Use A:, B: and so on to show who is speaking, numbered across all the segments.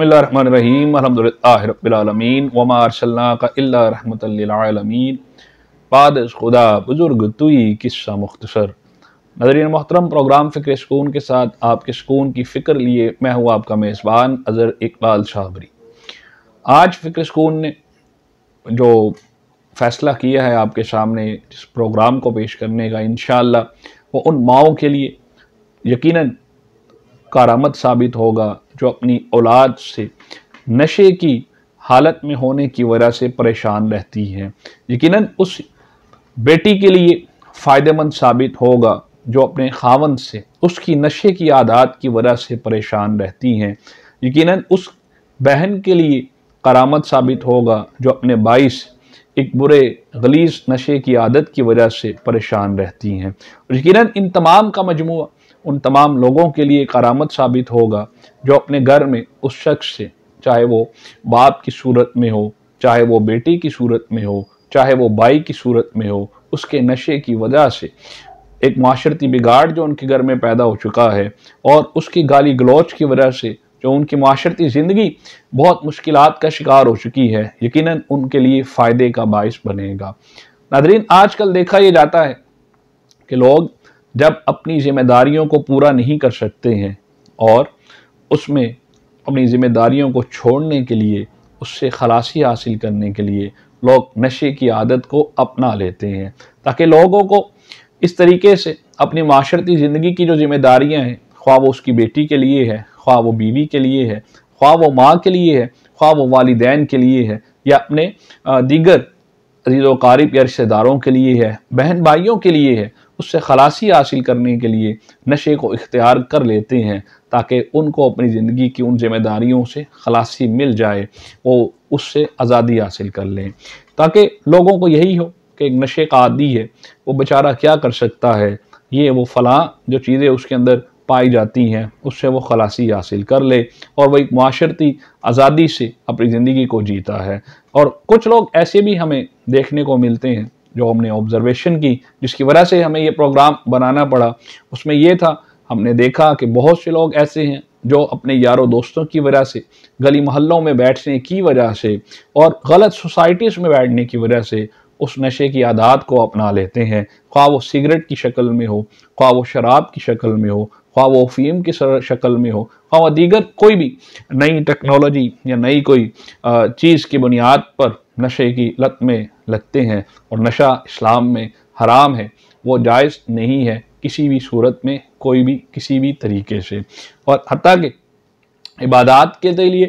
A: बसमीम वमार वमारसल्ला का रहमतमीन खुदा बुज़ुर्ग तुई किस्सा मुख्तसर नजरिन मोहतरम प्रोग्राम फ़िक्र सुकून के साथ आपके सुकून की फ़िक्र लिए मैं हूँ आपका मेज़बान अज़र इकबाल शाहबरी आज फ़िक्र सुकून ने जो फ़ैसला किया है आपके सामने इस प्रोग्राम को पेश करने का इन वो उन माओ के लिए यकीन कारामद साबित होगा जो अपनी औलाद से नशे की हालत में होने की वजह से परेशान रहती है यकीनन उस बेटी के लिए फ़ायदेमंद साबित होगा जो अपने खावन से उसकी नशे की आदत की वजह से परेशान रहती हैं यकीनन उस बहन के लिए करामत साबित होगा जो अपने बाईस एक बुरे गलीस नशे की आदत की वजह से परेशान रहती हैं यकीनन इन तमाम का मजमू उन तमाम लोगों के लिए करामत साबित होगा जो अपने घर में उस शख्स से चाहे वो बाप की सूरत में हो चाहे वो बेटी की सूरत में हो चाहे वो भाई की सूरत में हो उसके नशे की वजह से एक माशरती बिगाड़ जो उनके घर में पैदा हो चुका है और उसकी गाली गलौच की वजह से जो उनकी माशरती ज़िंदगी बहुत मुश्किल का शिकार हो चुकी है यकीन उनके लिए फ़ायदे का बायस बनेगा नादरीन आजकल देखा यह जाता है कि लोग जब अपनी ज़िम्मेदारियों को पूरा नहीं कर सकते हैं और उसमें अपनी ज़िम्मेदारियों को छोड़ने के लिए उससे खलासी हासिल करने के लिए लोग नशे की आदत को अपना लेते हैं ताकि लोगों को इस तरीके से अपनी माशरती ज़िंदगी की जो ज़िम्मेदारियाँ हैं ख्वा वो उसकी बेटी के लिए है ख्वा वो बीवी के लिए है ख्वा वो माँ के लिए है ख्वा वो वालदेन के लिए है या अपने दीगर अजीज़ वारिब या रिश्तेदारों के लिए है बहन भाइयों के लिए है उससे खलासी हासिल करने के लिए नशे को इख्तियार कर लेते हैं ताकि उनको अपनी ज़िंदगी की उन जिम्मेदारियों से खलासी मिल जाए वो उससे आज़ादी हासिल कर लें ताकि लोगों को यही हो कि एक नशे का आदि है वो बेचारा क्या कर सकता है ये वो फलाँ जो चीज़ें उसके अंदर पाई जाती हैं उससे वो खलासी हासिल कर ले और वह एक माशरती आज़ादी से अपनी ज़िंदगी को जीता है और कुछ लोग ऐसे भी हमें देखने को मिलते हैं जो हमने ऑब्जर्वेशन की जिसकी वजह से हमें ये प्रोग्राम बनाना पड़ा उसमें ये था हमने देखा कि बहुत से लोग ऐसे हैं जो अपने यारों दोस्तों की वजह से गली मोहल्लों में बैठने की वजह से और गलत सोसाइटीज़ में बैठने की वजह से उस नशे की आदत को अपना लेते हैं ख्वा वो सिगरेट की शक्ल में हो ख्वा वो शराब की शक्ल में हो ख्वा वो अफीम की शक्ल में हो ख्वा वह दीगर कोई भी नई टेक्नोलॉजी या नई कोई चीज़ की बुनियाद पर नशे की लत में लगते हैं और नशा इस्लाम में हराम है वो जायज़ नहीं है किसी भी सूरत में कोई भी किसी भी तरीके से और हती कि इबादत के लिए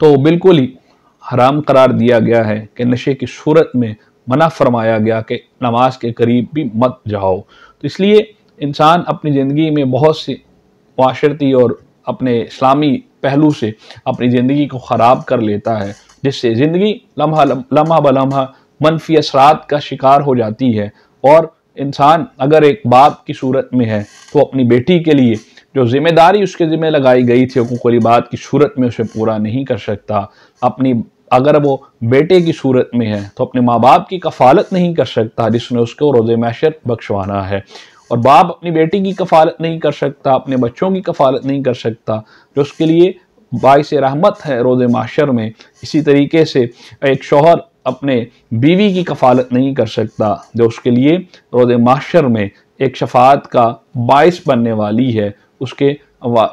A: तो बिल्कुल ही हराम करार दिया गया है कि नशे की सूरत में मना फरमाया गया कि नमाज के करीब भी मत जाओ तो इसलिए इंसान अपनी ज़िंदगी में बहुत से माशरती और अपने इस्लामी पहलू से अपनी ज़िंदगी को ख़राब कर लेता है जिससे ज़िंदगी लम्हा लम्हा ब लम्हा मनफी असरात का शिकार हो जाती है और इंसान अगर एक बाप की सूरत में है तो अपनी बेटी के लिए जो जिम्मेदारी उसके ज़िम्मे लगाई गई थी बात की सूरत में उसे पूरा नहीं कर सकता अपनी अगर वो बेटे की सूरत में है तो अपने माँ बाप की कफालत नहीं कर सकता जिसने उसको रोज़ मैशर बख्शवाना है और बाप अपनी बेटी की कफालत नहीं कर सकता अपने बच्चों की कफालत नहीं कर सकता जो उसके लिए बायस रहमत है रोज़ माशर में इसी तरीके से एक शोहर अपने बीवी की कफालत नहीं कर सकता जो उसके लिए रोज़ माशर में एक शफात का बायस बनने वाली है उसके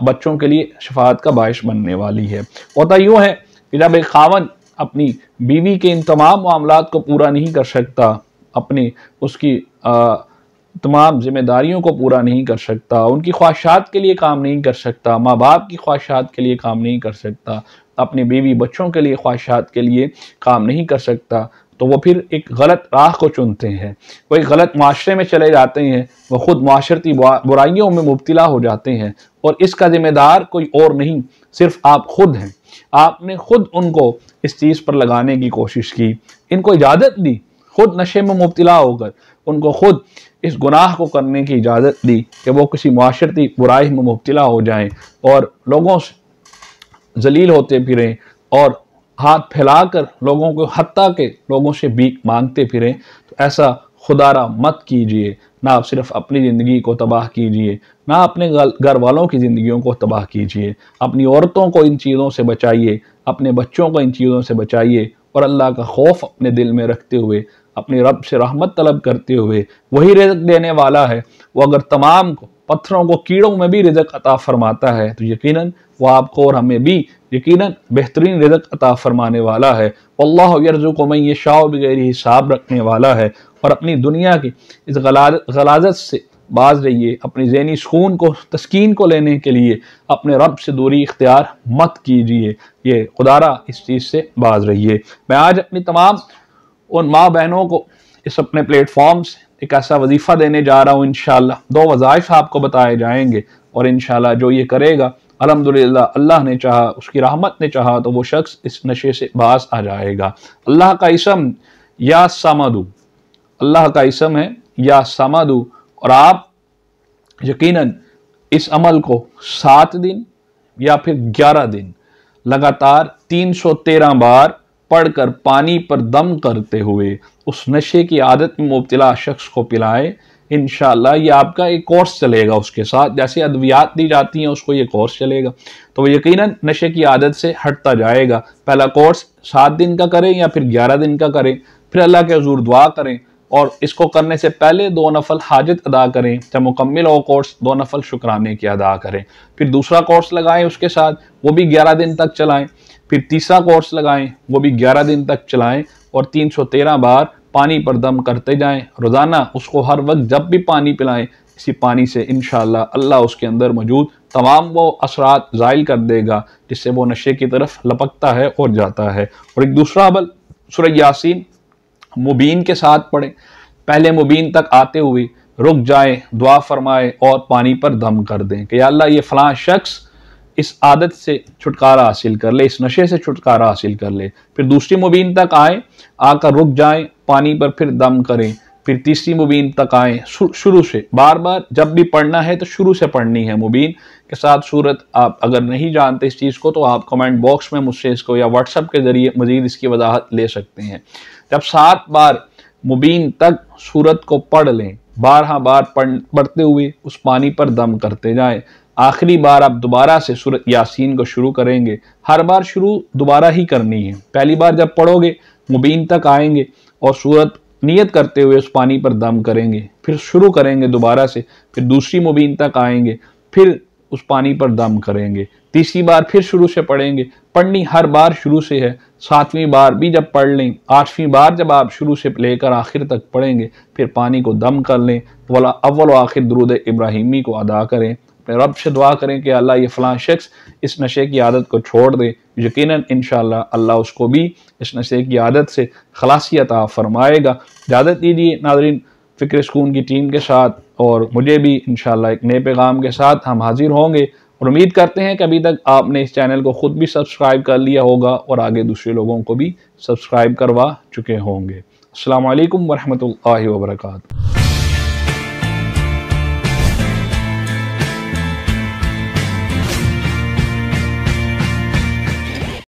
A: बच्चों के लिए शफात का बायस बनने वाली है होता यूँ है कि जब एक खावन अपनी बीवी के इन तमाम मामला को पूरा नहीं कर सकता अपनी उसकी आ, तमाम जिम्मेदारियों को पूरा नहीं कर सकता उनकी ख्वाहिशात के लिए काम नहीं कर सकता माँ बाप की ख्वाहिशात के लिए काम नहीं कर सकता अपनी बीवी बच्चों के लिए ख्वाहिशात के लिए काम नहीं कर सकता तो वो फिर एक गलत राह को चुनते हैं वो एक गलत माशरे में चले जाते हैं वो ख़ुद माशरती बुराइयों में मुबतला हो जाते हैं और इसका ज़िम्मेदार कोई और नहीं सिर्फ आप खुद हैं आपने खुद उनको इस चीज़ पर लगाने की कोशिश की इनको इजाज़त दी खुद नशे में मुबतला होकर उनको खुद इस गुनाह को करने की इजाज़त दी कि वो किसी माशरती बुराई में मुबतला हो जाएं और लोगों से जलील होते फिरें और हाथ फैलाकर लोगों को हती के लोगों से भीख मांगते फिरें तो ऐसा खुदारा मत कीजिए ना आप सिर्फ अपनी ज़िंदगी को तबाह कीजिए ना अपने घर वालों की ज़िंदगियों को तबाह कीजिए अपनी औरतों को इन चीज़ों से बचाइए अपने बच्चों को इन चीज़ों से बचाइए और अल्लाह का खौफ अपने दिल में रखते हुए अपने रब से रहमत तलब करते हुए वही रिजक देने वाला है वो अगर तमाम को पत्थरों को कीड़ों में भी रिजक अता फरमाता है तो यकीनन वो आपको और हमें भी यकीन बेहतरीन रिजक अता फरमाने वाला है अल्लाह यर्जु को मैं ये शाह बगैर हिसाब रखने वाला है और अपनी दुनिया की इस गलाजत से बाज रहिए अपनी जहनी सुकून को तस्कीन को लेने के लिए अपने रब से दूरी इख्तियार मत कीजिए ये खुदारा इस चीज़ से बाज रहिए मैं आज अपनी तमाम उन माँ बहनों को इस अपने प्लेटफॉर्म से एक ऐसा वजीफ़ा देने जा रहा हूँ इन दो वज़ाइफ आपको बताए जाएंगे और इन जो ये करेगा अलहमदिल्ला अल्लाह ने चाहा उसकी रहमत ने चाहा तो वो शख्स इस नशे से बास आ जाएगा अल्लाह का इसम या सामादू अल्लाह का इसम है या सामादू और आप यकीनन इस अमल को सात दिन या फिर ग्यारह दिन लगातार तीन सौ तेरह बार पढ़कर पानी पर दम करते हुए उस नशे की आदत में मुबतला शख्स को पिलाए इनशाला ये आपका एक कोर्स चलेगा उसके साथ जैसे अद्वियात दी जाती हैं उसको ये कोर्स चलेगा तो वो यकीन नशे की आदत से हटता जाएगा पहला कोर्स सात दिन का करें या फिर ग्यारह दिन का करें फिर अल्लाह के हजूर दुआ करें और इसको करने से पहले दो नफल हाजत अदा करें चाहे मुकम्मल हो कोर्स दो नफल शुक्राने की अदा करें फिर दूसरा कोर्स लगाएं उसके साथ वो भी ग्यारह दिन तक चलाएं फिर तीसरा कोर्स लगाएं वो भी ग्यारह दिन तक चलाएं और तीन सौ तेरह बार पानी पर दम करते जाएं रोज़ाना उसको हर वक्त जब भी पानी पिलाएं इसी पानी से इन अल्लाह उसके अंदर मौजूद तमाम वो असरात ज़ायल कर देगा जिससे वो नशे की तरफ लपकता है और जाता है और एक दूसरा अबल सुर यासिन मुबीन के साथ पढ़ें पहले मुबीन तक आते हुए रुक जाएं दुआ फरमाएं और पानी पर दम कर दें कि अल्लाह ये फ़लाँ शख्स इस आदत से छुटकारा हासिल कर ले इस नशे से छुटकारा हासिल कर ले फिर दूसरी मुबीन तक आए आकर रुक जाएं पानी पर फिर दम करें फिर तीसरी मुबीन तक आए शुरू से बार बार जब भी पढ़ना है तो शुरू से पढ़नी है मुबीन के साथ सूरत आप अगर नहीं जानते इस चीज़ को तो आप कमेंट बॉक्स में मुझसे इसको या व्हाट्सअप के ज़रिए मज़ीद इसकी वजाहत ले सकते हैं जब सात बार मुबीन तक सूरत को पढ़ लें बारह बार पढ़ पढ़ते हुए उस पानी पर दम करते जाएं आखिरी बार आप दोबारा से सूरत यासीन को शुरू करेंगे हर बार शुरू दोबारा ही करनी है पहली बार जब पढ़ोगे मुबीन तक आएंगे और सूरत नियत करते हुए उस पानी पर दम करेंगे फिर शुरू करेंगे दोबारा से फिर दूसरी मुबीन तक आएंगे फिर उस पानी पर दम करेंगे तीसरी बार फिर शुरू से पढ़ेंगे पढ़नी हर बार शुरू से है सातवीं बार भी जब पढ़ लें आठवीं बार जब आप शुरू से लेकर आखिर तक पढ़ेंगे फिर पानी को दम कर लें तो वाला अव्वल आखिर दरुद इब्राहिमी को अदा करें अपने रब से दुआ करें कि अल्लाह ये फ़लाँ शख्स इस नशे की आदत को छोड़ दे यकीन इन अल्लाह उसको भी इस नशे की आदत से खलासियत फरमाएगा इजाज़त दीजिए नादरीन फ़िक्र स्कून की टीम के साथ और मुझे भी इन एक नए पैगाम के साथ हम हाजिर होंगे और उम्मीद करते हैं कि अभी तक आपने इस चैनल को ख़ुद भी सब्सक्राइब कर लिया होगा और आगे दूसरे लोगों को भी सब्सक्राइब करवा चुके होंगे अल्लाम वरहमल वर्का